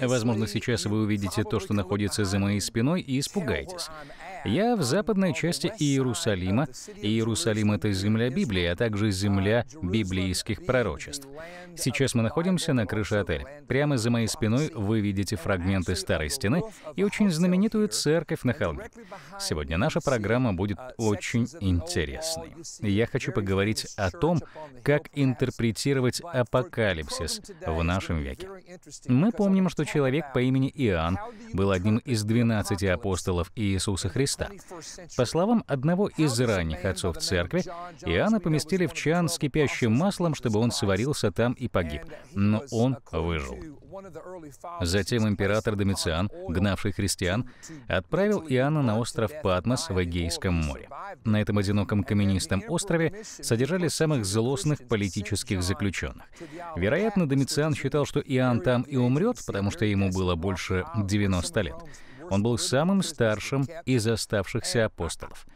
Возможно, сейчас вы увидите то, что находится за моей спиной, и испугаетесь. Я в западной части Иерусалима. Иерусалим — это земля Библии, а также земля библейских пророчеств. Сейчас мы находимся на крыше отеля. Прямо за моей спиной вы видите фрагменты старой стены и очень знаменитую церковь на холме. Сегодня наша программа будет очень интересной. Я хочу поговорить о том, как интерпретировать апокалипсис в нашем веке. Мы помним, что человек по имени Иоанн был одним из 12 апостолов Иисуса Христа, Христа. По словам одного из ранних отцов церкви, Иоанна поместили в чан с кипящим маслом, чтобы он сварился там и погиб. Но он выжил. Затем император Домициан, гнавший христиан, отправил Иоанна на остров Патмос в Эгейском море. На этом одиноком каменистом острове содержали самых злостных политических заключенных. Вероятно, Домициан считал, что Иоанн там и умрет, потому что ему было больше 90 лет. Он был самым старшим из оставшихся апостолов.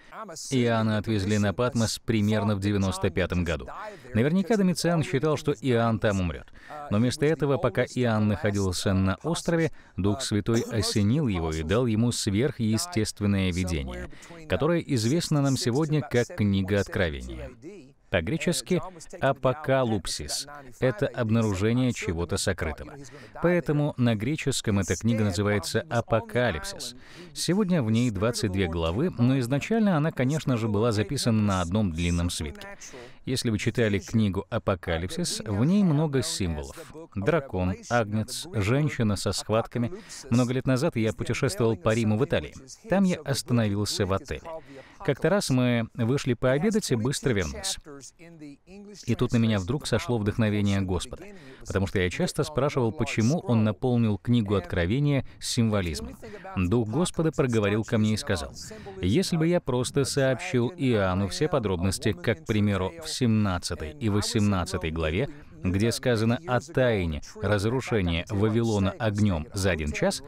Иоанна отвезли на Патмос примерно в 95 году. Наверняка Домициан считал, что Иоанн там умрет. Но вместо этого, пока Иоанн находился на острове, Дух Святой осенил его и дал ему сверхъестественное видение, которое известно нам сегодня как книга Откровения. По-гречески «апокалупсис» — это обнаружение чего-то сокрытого. Поэтому на греческом эта книга называется «Апокалипсис». Сегодня в ней 22 главы, но изначально она, конечно же, была записана на одном длинном свитке. Если вы читали книгу «Апокалипсис», в ней много символов. Дракон, агнец, женщина со схватками. Много лет назад я путешествовал по Риму в Италии. Там я остановился в отеле. Как-то раз мы вышли пообедать и быстро вернулись. И тут на меня вдруг сошло вдохновение Господа, потому что я часто спрашивал, почему Он наполнил книгу Откровения символизмом. Дух Господа проговорил ко мне и сказал, «Если бы я просто сообщил Иоанну все подробности, как, к примеру, в 17 и 18 главе, где сказано о тайне разрушения Вавилона огнем за один час,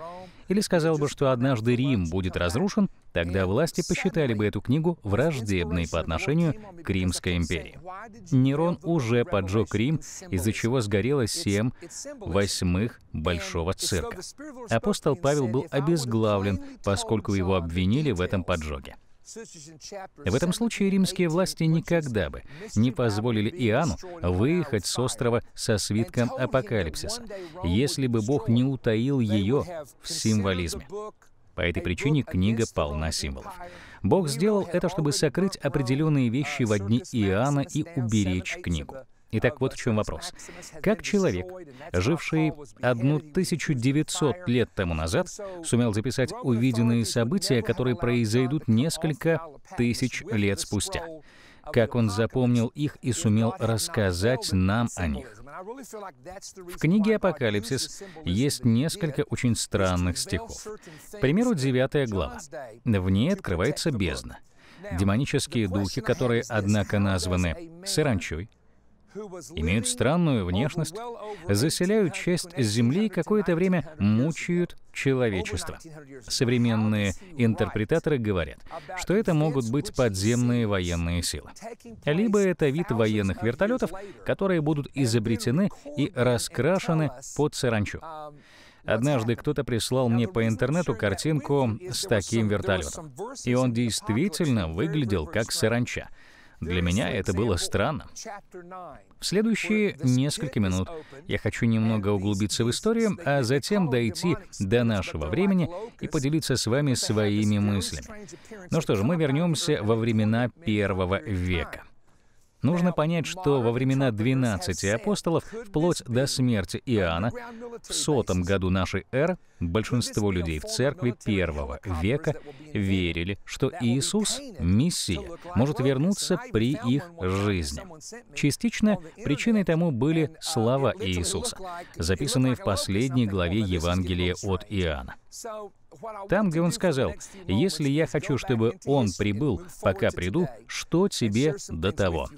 или сказал бы, что однажды Рим будет разрушен, Тогда власти посчитали бы эту книгу враждебной по отношению к Римской империи. Нерон уже поджег Рим, из-за чего сгорело семь восьмых Большого цирка. Апостол Павел был обезглавлен, поскольку его обвинили в этом поджоге. В этом случае римские власти никогда бы не позволили Иоанну выехать с острова со свитком апокалипсиса, если бы Бог не утаил ее в символизме. По этой причине книга полна символов. Бог сделал это, чтобы сокрыть определенные uh, вещи в дни Иоанна и уберечь книгу. Итак, вот в чем вопрос. Как человек, живший 1900 лет тому назад, сумел записать увиденные события, которые произойдут несколько тысяч лет спустя? Как он запомнил их и сумел рассказать нам о них? В книге «Апокалипсис» есть несколько очень странных стихов. К примеру, 9 глава. В ней открывается бездна. Демонические духи, которые, однако, названы саранчой, имеют странную внешность, заселяют часть земли и какое-то время мучают человечество. Современные интерпретаторы говорят, что это могут быть подземные военные силы. Либо это вид военных вертолетов, которые будут изобретены и раскрашены под саранчу. Однажды кто-то прислал мне по интернету картинку с таким вертолетом. И он действительно выглядел как саранча — для меня это было странно. В следующие несколько минут я хочу немного углубиться в историю, а затем дойти до нашего времени и поделиться с вами своими мыслями. Ну что же, мы вернемся во времена первого века. Нужно понять, что во времена 12 апостолов, вплоть до смерти Иоанна, в сотом году нашей эры большинство людей в церкви первого века верили, что Иисус, Мессия, может вернуться при их жизни. Частично причиной тому были слова Иисуса, записанные в последней главе Евангелия от Иоанна. Там, где он сказал, «Если я хочу, чтобы он прибыл, пока приду, что тебе до того?»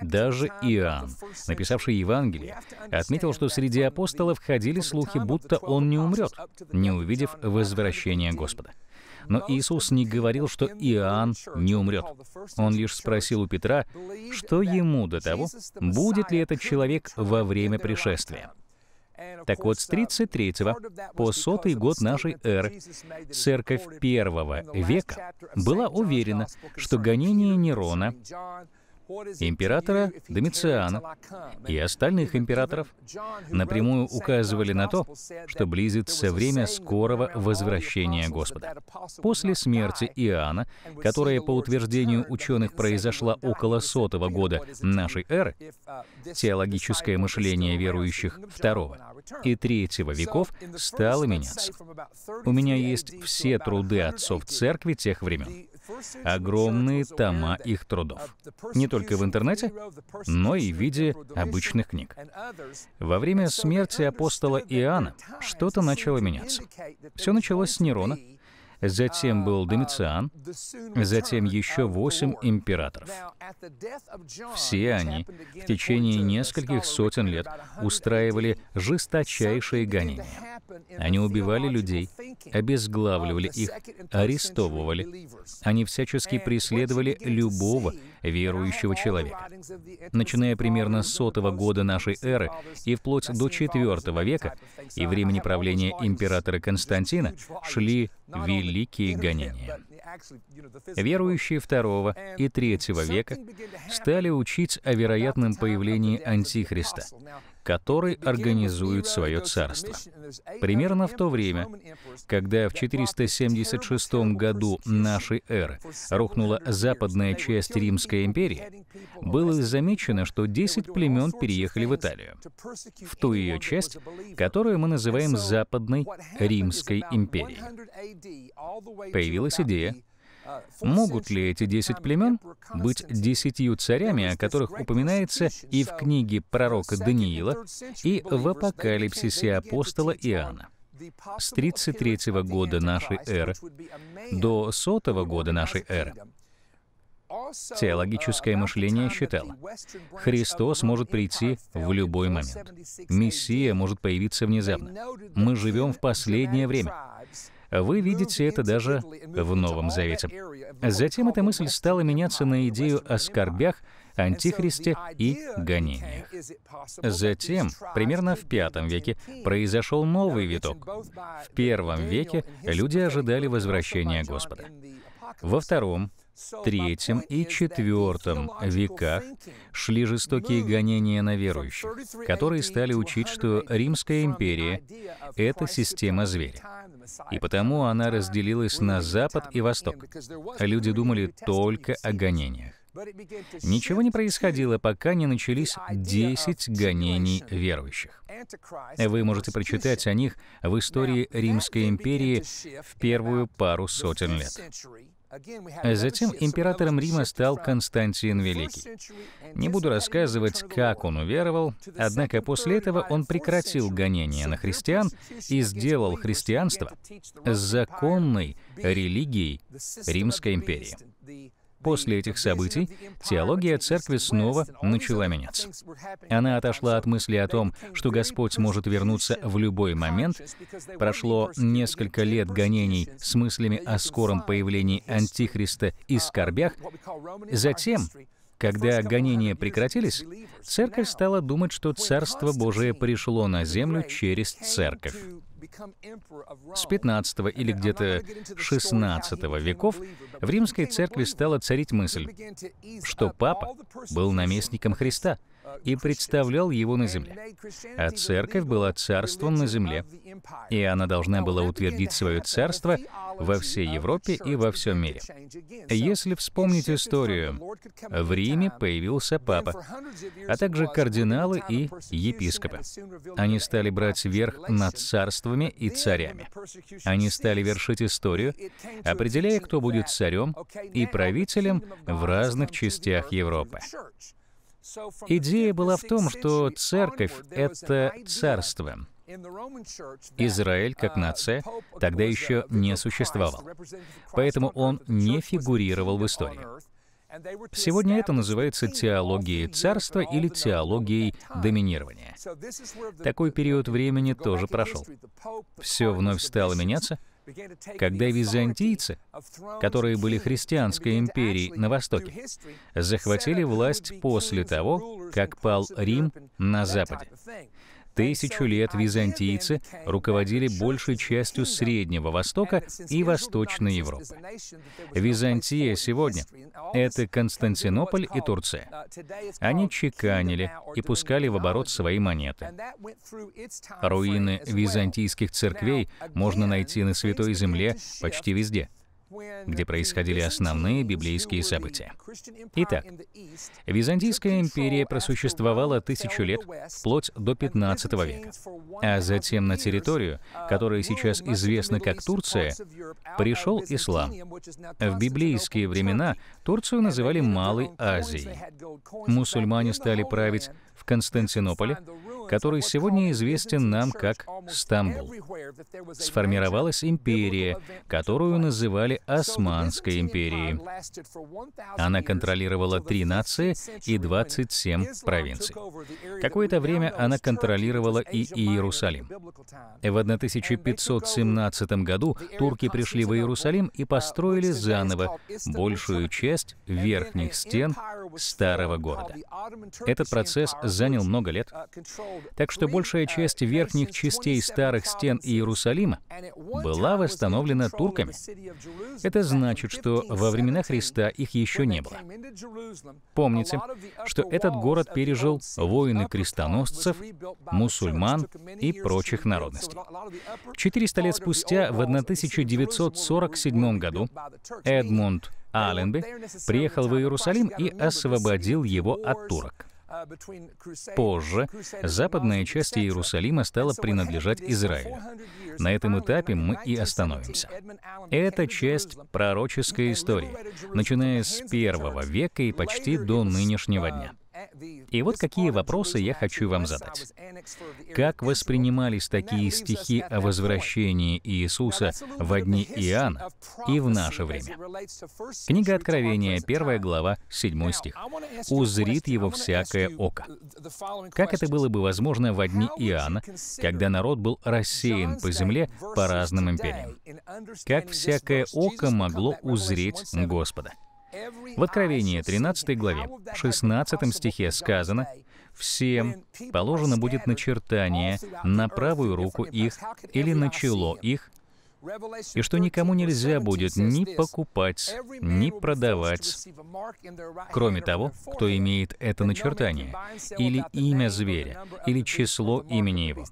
Даже Иоанн, написавший Евангелие, отметил, что среди апостолов ходили слухи, будто он не умрет, не увидев возвращения Господа. Но Иисус не говорил, что Иоанн не умрет. Он лишь спросил у Петра, что ему до того, будет ли этот человек во время пришествия. Так вот, с 33 um, по сотый год нашей эры церковь первого века была уверена, что гонение Нерона императора Домициана и остальных императоров напрямую указывали на то, что близится время скорого возвращения Господа. После смерти Иоанна, которая, по утверждению ученых, произошла около сотого года нашей эры, теологическое мышление верующих второго и третьего веков стало меняться. У меня есть все труды отцов церкви тех времен огромные тома их трудов. Не только в интернете, но и в виде обычных книг. Во время смерти апостола Иоанна что-то начало меняться. Все началось с Нерона, затем был Домициан, затем еще восемь императоров. Все они в течение нескольких сотен лет устраивали жесточайшие гонения. Они убивали людей, обезглавливали их, арестовывали. Они всячески преследовали любого верующего человека. Начиная примерно с сотого года нашей эры и вплоть до четвертого века и времени правления императора Константина шли великие великие гонения. Верующие второго и третьего века стали учить о вероятном появлении Антихриста, который организует свое царство. Примерно в то время, когда в 476 году нашей эры рухнула западная часть Римской империи, было замечено, что 10 племен переехали в Италию, в ту ее часть, которую мы называем Западной Римской империей. Появилась идея Могут ли эти десять племен быть десятью царями, о которых упоминается и в книге пророка Даниила, и в апокалипсисе апостола Иоанна? С 33 -го года нашей эры до 100 -го года нашей эры Теологическое мышление считало, Христос может прийти в любой момент. Мессия может появиться внезапно. Мы живем в последнее время. Вы видите это даже в Новом Завете. Затем эта мысль стала меняться на идею о скорбях, антихристе и гонениях. Затем, примерно в V веке, произошел новый виток. В первом веке люди ожидали возвращения Господа. Во втором третьем и четвертом веках шли жестокие гонения на верующих, которые стали учить, что Римская империя — это система зверя. И потому она разделилась на Запад и Восток. Люди думали только о гонениях. Ничего не происходило, пока не начались 10 гонений верующих. Вы можете прочитать о них в истории Римской империи в первую пару сотен лет. Э, затем императором Рима стал Константин Великий. Не буду рассказывать, как он уверовал, однако после этого он прекратил гонения на христиан и сделал христианство законной религией Римской империи. После этих событий теология церкви снова начала меняться. Она отошла от мысли о том, что Господь может вернуться в любой момент. Прошло несколько лет гонений с мыслями о скором появлении Антихриста и скорбях. Затем когда гонения прекратились, церковь стала думать, что Царство Божие пришло на землю через церковь. С 15 или где-то 16 веков в римской церкви стала царить мысль, что папа был наместником Христа — и представлял его на земле. А церковь была царством на земле, и она должна была утвердить свое царство во всей Европе и во всем мире. Если вспомнить историю, в Риме появился папа, а также кардиналы и епископы. Они стали брать верх над царствами и царями. Они стали вершить историю, определяя, кто будет царем и правителем в разных частях Европы. Идея была в том, что церковь — это царство. Израиль, как нация, тогда еще не существовал, поэтому он не фигурировал в истории. Сегодня это называется теологией царства или теологией доминирования. Такой период времени тоже прошел. Все вновь стало меняться — когда византийцы, которые были христианской империей на Востоке, захватили власть после того, как пал Рим на Западе. Тысячу лет византийцы руководили большей частью Среднего Востока и Восточной Европы. Византия сегодня — это Константинополь и Турция. Они чеканили и пускали в оборот свои монеты. Руины византийских церквей можно найти на Святой Земле почти везде — где происходили основные библейские события. Итак, Византийская империя просуществовала тысячу лет вплоть до 15 века, а, а затем на территорию, которая а сейчас известна как Турция, пришел ислам. В библейские времена Турцию называли Малой Азией. Мусульмане стали править в Константинополе, который сегодня известен нам как Стамбул. Сформировалась империя, которую называли правитель Османской империи. Она контролировала три нации и 27 провинций. Какое-то время она контролировала и Иерусалим. В 1517 году турки пришли в Иерусалим и построили заново большую часть верхних стен старого города. Этот процесс занял много лет, так что большая часть верхних частей старых стен Иерусалима была восстановлена турками. Это значит, что во времена Христа их еще не было. Помните, что этот город пережил воины крестоносцев, мусульман и прочих народностей. 400 лет спустя, в 1947 году, Эдмунд Аленби приехал в Иерусалим и освободил его от турок. Позже западная часть Иерусалима стала принадлежать Израилю. На этом этапе мы и остановимся. Это часть пророческой истории, начиная с первого века и почти до нынешнего дня. Uh, и вот какие вопросы я хочу вам задать. Как воспринимались такие стихи о возвращении Иисуса в дни Иоанна и в наше время? Книга Откровения, 1 глава, 7 стих. «Узрит его всякое око». Как это было бы возможно в дни Иоанна, когда народ был рассеян по земле по разным империям? Как всякое око могло узреть Господа? В Откровении 13 главе, 16 стихе сказано, «Всем положено будет начертание на правую руку их или на чело их, и что никому нельзя будет ни покупать, ни продавать, кроме того, кто имеет это начертание, или имя зверя, или число имени его.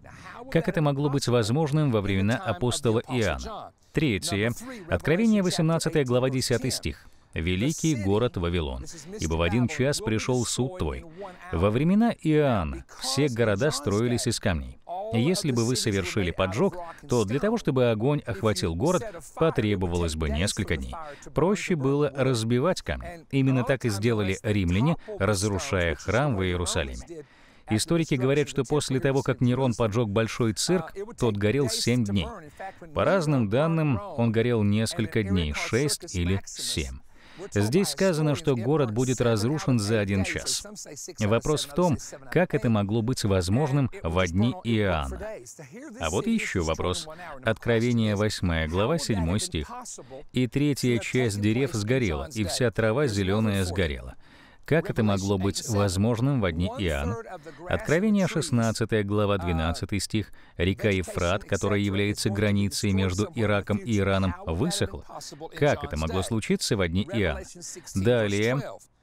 Как это могло быть возможным во времена апостола Иоанна? Третье. Откровение 18 глава 10 стих великий город Вавилон, ибо в один час пришел суд твой. Во времена Иоанна все города строились из камней. Если бы вы совершили поджог, то для того, чтобы огонь охватил город, потребовалось бы несколько дней. Проще было разбивать камни. Именно так и сделали римляне, разрушая храм в Иерусалиме. Историки говорят, что после того, как Нерон поджег большой цирк, тот горел семь дней. По разным данным, он горел несколько дней, шесть или семь. Здесь сказано, что город будет разрушен за один час. Вопрос в том, как это могло быть возможным в одни Иоанна. А вот еще вопрос. Откровение 8 глава 7 стих. «И третья часть дерев сгорела, и вся трава зеленая сгорела». Как это могло быть возможным в одни Иоанн? Откровение 16, глава 12 стих. Река Евфрат, которая является границей между Ираком и Ираном, высохла. Как это могло случиться в одни Иоанн? Далее,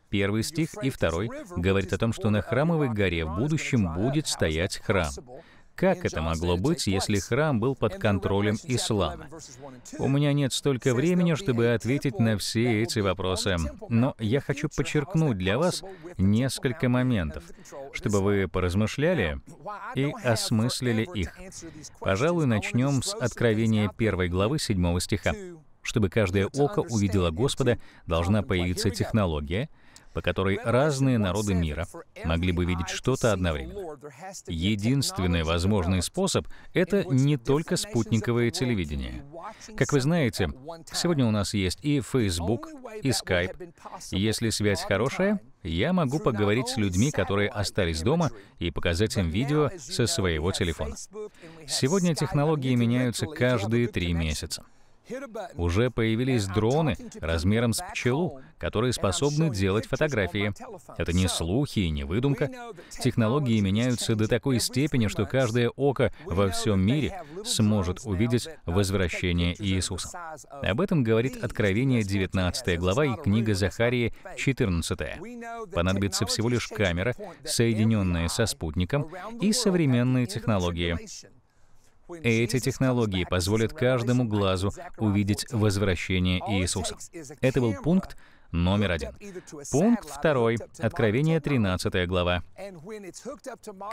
Первый стих и второй говорит о том, что на храмовой горе в будущем будет стоять храм. Как это могло быть, если храм был под контролем ислама? У меня нет столько времени, чтобы ответить на все эти вопросы, но я хочу подчеркнуть для вас несколько моментов, чтобы вы поразмышляли и осмыслили их. Пожалуй, начнем с откровения первой главы 7 стиха. Чтобы каждое око увидело Господа, должна появиться технология, по которой разные народы мира могли бы видеть что-то одновременно. Единственный возможный способ — это не только спутниковое телевидение. Как вы знаете, сегодня у нас есть и Facebook, и Skype. Если связь хорошая, я могу поговорить с людьми, которые остались дома, и показать им видео со своего телефона. Сегодня технологии меняются каждые три месяца. Уже появились дроны размером с пчелу, которые способны делать фотографии. Это не слухи и не выдумка. Технологии меняются до такой степени, что каждое око во всем мире сможет увидеть возвращение Иисуса. Об этом говорит Откровение 19 глава и книга Захарии 14. Понадобится всего лишь камера, соединенная со спутником, и современные технологии. И эти технологии позволят каждому глазу увидеть возвращение Иисуса. Это был пункт номер один. Пункт второй. Откровение 13 глава.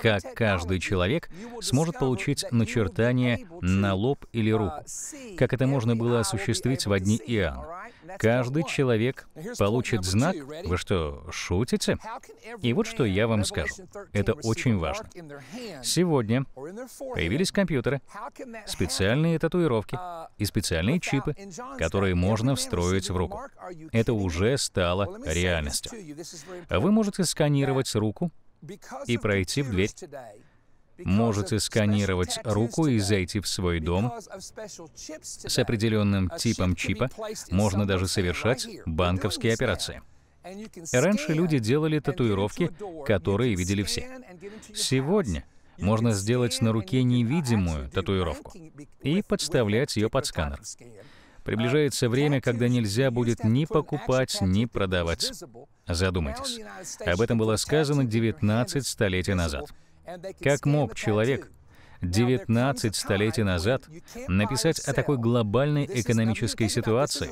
Как каждый человек сможет получить начертание на лоб или руку. Как это можно было осуществить в одни Иоанн. Каждый человек получит знак. Вы что, шутите? И вот что я вам скажу. Это очень важно. Сегодня появились компьютеры, специальные татуировки uh, и специальные чипы, которые можно встроить в руку. Это уже стало реальностью. Вы можете сканировать руку и пройти в дверь можете сканировать руку и зайти в свой дом. С определенным типом чипа можно даже совершать банковские операции. Раньше люди делали татуировки, которые видели все. Сегодня можно сделать на руке невидимую татуировку и подставлять ее под сканер. Приближается время, когда нельзя будет ни покупать, ни продавать. Задумайтесь. Об этом было сказано 19 столетий назад. Как мог человек 19 столетий назад написать о такой глобальной экономической ситуации,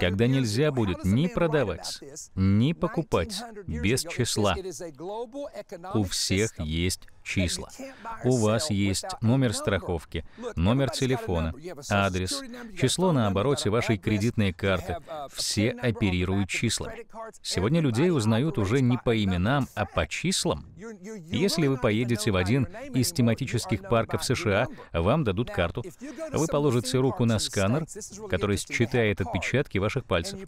когда нельзя будет ни продавать, ни покупать без числа. У всех есть числа. У вас есть номер страховки, номер телефона, адрес, число на обороте вашей кредитной карты. Uh, Все оперируют числами. Сегодня людей узнают уже не по именам, а по числам. Если вы поедете в один из тематических парков США, вам дадут карту. Вы положите руку на сканер, который считает отпечатки ваших пальцев.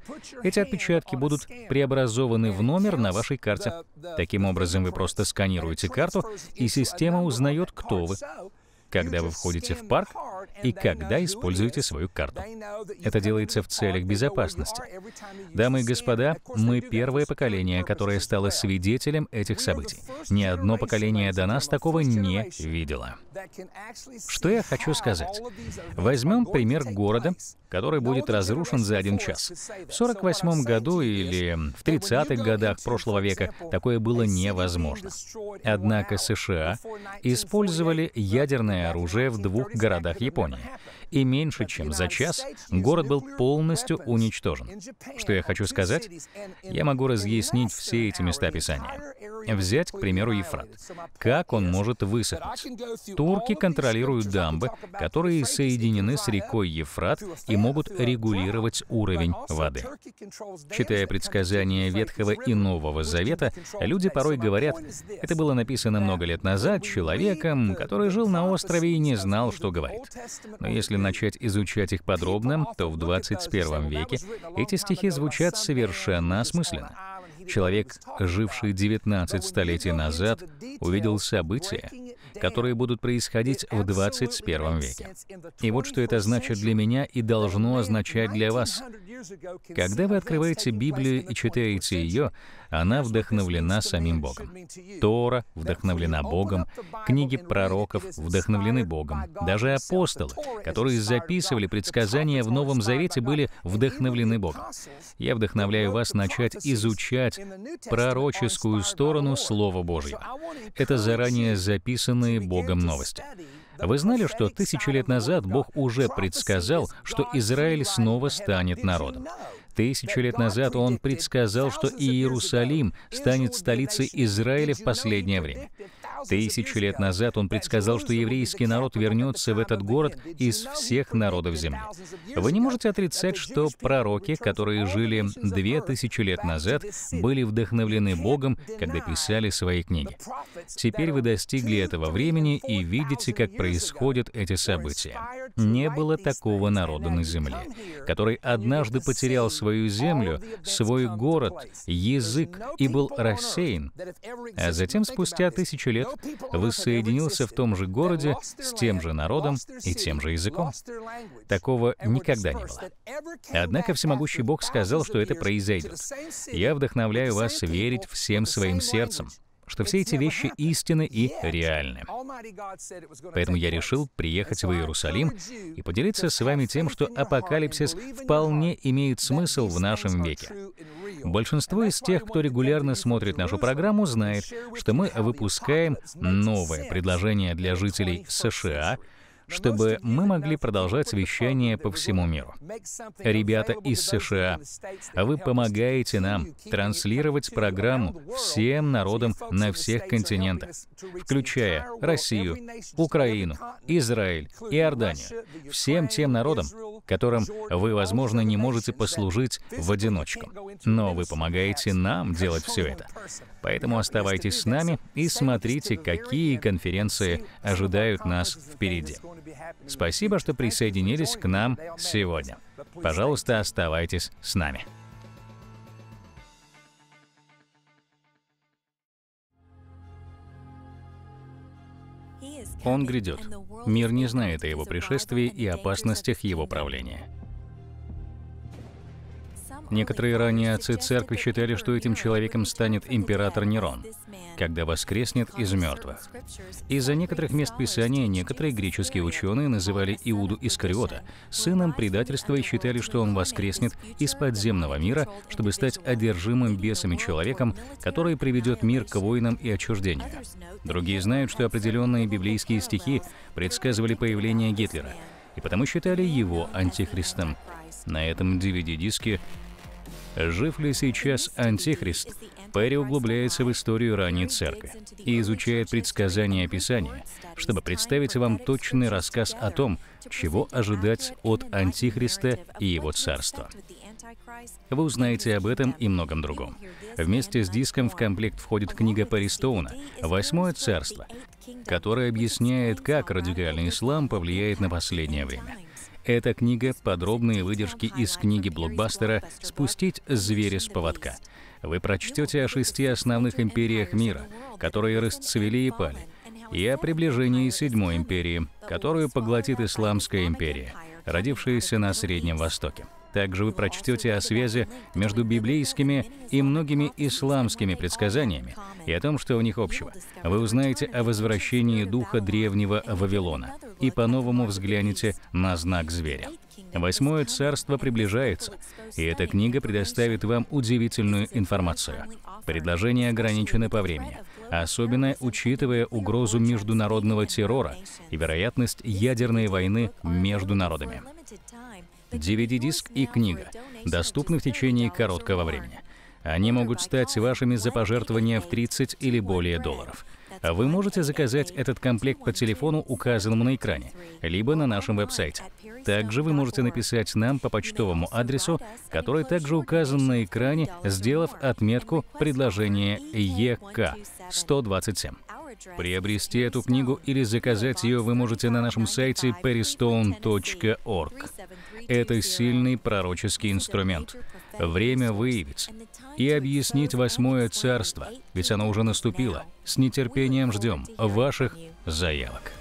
Эти отпечатки будут преобразованы в номер на вашей карте. Таким образом, вы просто сканируете карту и и система узнает, кто вы когда вы входите в парк и когда используете свою карту. Это делается в целях безопасности. Дамы и господа, мы первое поколение, которое стало свидетелем этих событий. Ни одно поколение до нас такого не видело. Что я хочу сказать? Возьмем пример города, который будет разрушен за один час. В 48 году или в 30-х годах прошлого века такое было невозможно. Однако США использовали ядерное ядерное оружие в двух городах Японии. И меньше чем за час город был полностью уничтожен. Что я хочу сказать? Я могу разъяснить все эти места Писания. Взять, к примеру, Ефрат. Как он может высохнуть? Турки контролируют дамбы, которые соединены с рекой Ефрат и могут регулировать уровень воды. Читая предсказания Ветхого и Нового Завета, люди порой говорят, это было написано много лет назад человеком, который жил на острове, острове и не знал, что говорит. Но если начать изучать их подробно, то в 21 веке эти стихи звучат совершенно осмысленно. Человек, живший 19 столетий назад, увидел события, которые будут происходить в 21 веке. И вот что это значит для меня и должно означать для вас. Когда вы открываете Библию и читаете ее, она вдохновлена самим Богом. Тора вдохновлена Богом, книги пророков вдохновлены Богом. Даже апостолы, которые записывали предсказания в Новом Завете, были вдохновлены Богом. Я вдохновляю вас начать изучать пророческую сторону Слова Божьего. Это заранее записанные Богом новости. Вы знали, что тысячи лет назад Бог уже предсказал, что Израиль снова станет народом? Тысячу лет назад он предсказал, что Иерусалим станет столицей Израиля в последнее время тысячу лет назад он предсказал, что еврейский народ вернется в этот город из всех народов земли. Вы не можете отрицать, что пророки, которые жили две тысячи лет назад, были вдохновлены Богом, когда писали свои книги. Теперь вы достигли этого времени и видите, как происходят эти события. Не было такого народа на земле, который однажды потерял свою землю, свой город, язык и был рассеян. А затем, спустя тысячу лет, язык, воссоединился в том же городе с тем же народом и тем же языком. Такого никогда не было. Однако всемогущий Бог сказал, что это произойдет. Я вдохновляю вас верить всем своим сердцем, что все эти вещи истинны и реальны. Поэтому я решил приехать в Иерусалим и поделиться с вами тем, что апокалипсис вполне имеет смысл в нашем веке. Большинство из тех, кто регулярно смотрит нашу программу, знает, что мы выпускаем новое предложение для жителей США чтобы мы могли продолжать вещание по всему миру. Ребята из США, а вы помогаете нам транслировать программу всем народам на всех континентах, включая Россию, Украину, Израиль, Иорданию, всем тем народам, которым вы, возможно, не можете послужить в одиночку. Но вы помогаете нам делать все это. Поэтому оставайтесь с нами и смотрите, какие конференции ожидают нас впереди. Спасибо, что присоединились к нам сегодня. Пожалуйста, оставайтесь с нами. Он грядет. Мир не знает о его пришествии и опасностях его правления. Некоторые ранее отцы церкви считали, что этим человеком станет император Нерон, когда воскреснет из мертвых. Из-за некоторых мест Писания некоторые греческие ученые называли Иуду Искариота сыном предательства и считали, что он воскреснет из подземного мира, чтобы стать одержимым бесами человеком, который приведет мир к войнам и отчуждению. Другие знают, что определенные библейские стихи предсказывали появление Гитлера, и потому считали его антихристом. На этом DVD-диске Жив ли сейчас Антихрист? Перри углубляется в историю ранней церкви и изучает предсказания Писания, чтобы представить вам точный рассказ о том, чего ожидать от Антихриста и его царства. Вы узнаете об этом и многом другом. Вместе с диском в комплект входит книга Перри Стоуна «Восьмое царство», которая объясняет, как радикальный ислам повлияет на последнее время. Эта книга — подробные выдержки из книги блокбастера «Спустить зверя с поводка». Вы прочтете о шести основных империях мира, которые расцвели и пали, и о приближении Седьмой империи, которую поглотит Исламская империя, родившаяся на Среднем Востоке. Также вы прочтете о связи между библейскими и многими исламскими предсказаниями и о том, что у них общего. Вы узнаете о возвращении духа древнего Вавилона и по-новому взглянете на знак зверя. Восьмое царство приближается, и эта книга предоставит вам удивительную информацию. Предложения ограничены по времени, особенно учитывая угрозу международного террора и вероятность ядерной войны между народами. DVD-диск и книга, доступны в течение короткого времени. Они могут стать вашими за пожертвования в 30 или более долларов. Вы можете заказать этот комплект по телефону, указанному на экране, либо на нашем веб-сайте. Также вы можете написать нам по почтовому адресу, который также указан на экране, сделав отметку предложение ЕК 127. Приобрести эту книгу или заказать ее вы можете на нашем сайте peristone.org это сильный пророческий инструмент. Время выявить и объяснить восьмое царство, ведь оно уже наступило. С нетерпением ждем ваших заявок.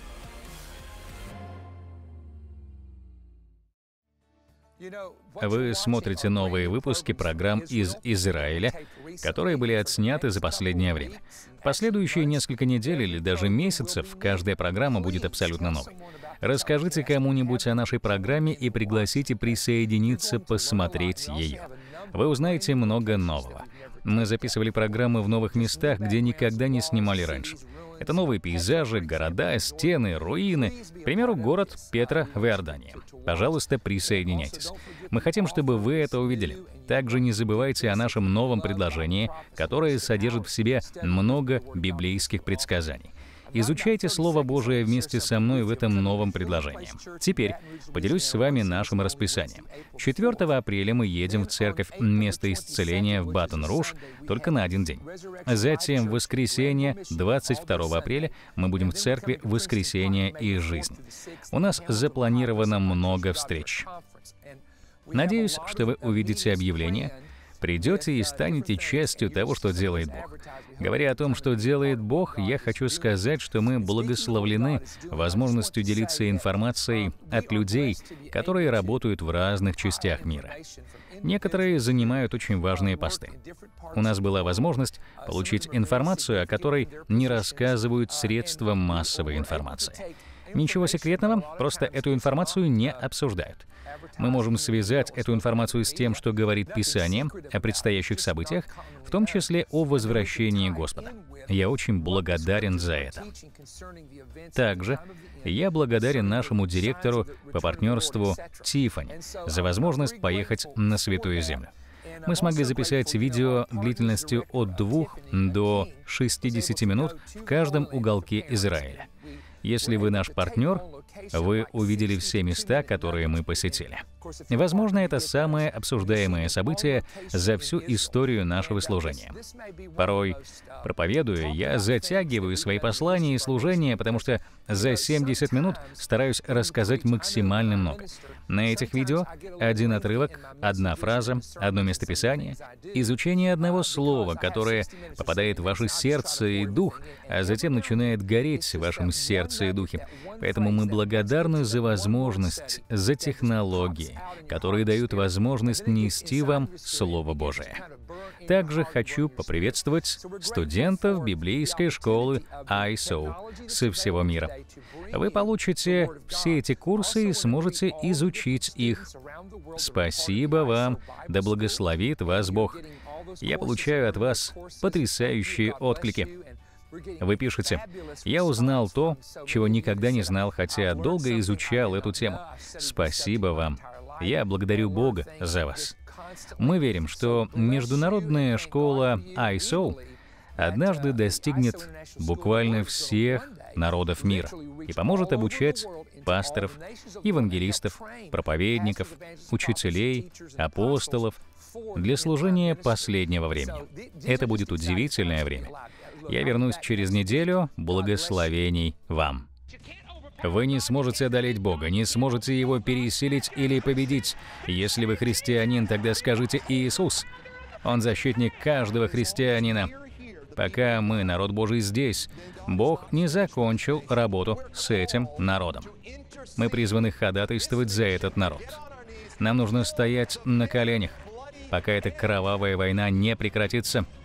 Вы смотрите новые выпуски программ из Израиля которые были отсняты за последнее время. В Последующие несколько недель или даже месяцев каждая программа будет абсолютно новой. Расскажите кому-нибудь о нашей программе и пригласите присоединиться посмотреть ее. Вы узнаете много нового — мы записывали программы в новых местах, где никогда не снимали раньше. Это новые пейзажи, города, стены, руины. К примеру, город Петра в Иордании. Пожалуйста, присоединяйтесь. Мы хотим, чтобы вы это увидели. Также не забывайте о нашем новом предложении, которое содержит в себе много библейских предсказаний. Изучайте Слово Божие вместе со мной в этом новом предложении. Теперь поделюсь с вами нашим расписанием. 4 апреля мы едем в церковь «Место исцеления» в батон руж только на один день. Затем в воскресенье, 22 апреля, мы будем в церкви «Воскресенье и жизнь». У нас запланировано много встреч. Надеюсь, что вы увидите объявление, придете и станете частью того, что делает Бог. Говоря о том, что делает Бог, я хочу сказать, что мы благословлены возможностью делиться информацией от людей, которые работают в разных частях мира. Некоторые занимают очень важные посты. У нас была возможность получить информацию, о которой не рассказывают средства массовой информации. Ничего секретного, просто эту информацию не обсуждают мы можем связать эту информацию с тем, что говорит Писание о предстоящих событиях, в том числе о возвращении Господа. Я очень благодарен за это. Также я благодарен нашему директору по партнерству Тифани за возможность поехать на Святую Землю. Мы смогли записать видео длительностью от 2 до 60 минут в каждом уголке Израиля. Если вы наш партнер, вы увидели все места, которые мы посетили. Возможно, это самое обсуждаемое событие за всю историю нашего служения. Порой, проповедуя, я затягиваю свои послания и служения, потому что за 70 минут стараюсь рассказать максимально много. На этих видео один отрывок, одна фраза, одно местописание, изучение одного слова, которое попадает в ваше сердце и дух, а затем начинает гореть в вашем сердце и духе. Поэтому мы благодарны за возможность, за технологии, которые дают возможность нести вам Слово Божие. Также хочу поприветствовать студентов библейской школы ISO со всего мира. Вы получите все эти курсы и сможете изучить их. Спасибо вам, да благословит вас Бог. Я получаю от вас потрясающие отклики. Вы пишете, «Я узнал то, чего никогда не знал, хотя долго изучал эту тему. Спасибо вам. Я благодарю Бога за вас. Мы верим, что международная школа ISO однажды достигнет буквально всех народов мира и поможет обучать пасторов, евангелистов, проповедников, учителей, апостолов для служения последнего времени. Это будет удивительное время. Я вернусь через неделю. Благословений вам! Вы не сможете одолеть Бога, не сможете Его пересилить или победить. Если вы христианин, тогда скажите «Иисус». Он защитник каждого христианина. Пока мы, народ Божий, здесь, Бог не закончил работу с этим народом. Мы призваны ходатайствовать за этот народ. Нам нужно стоять на коленях, пока эта кровавая война не прекратится –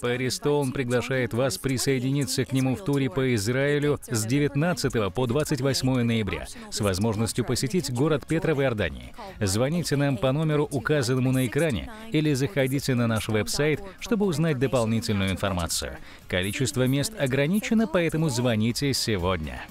Перри Стоун приглашает вас присоединиться к нему в туре по Израилю с 19 по 28 ноября с возможностью посетить город Петра в Иордании. Звоните нам по номеру, указанному на экране, или заходите на наш веб-сайт, чтобы узнать дополнительную информацию. Количество мест ограничено, поэтому звоните сегодня.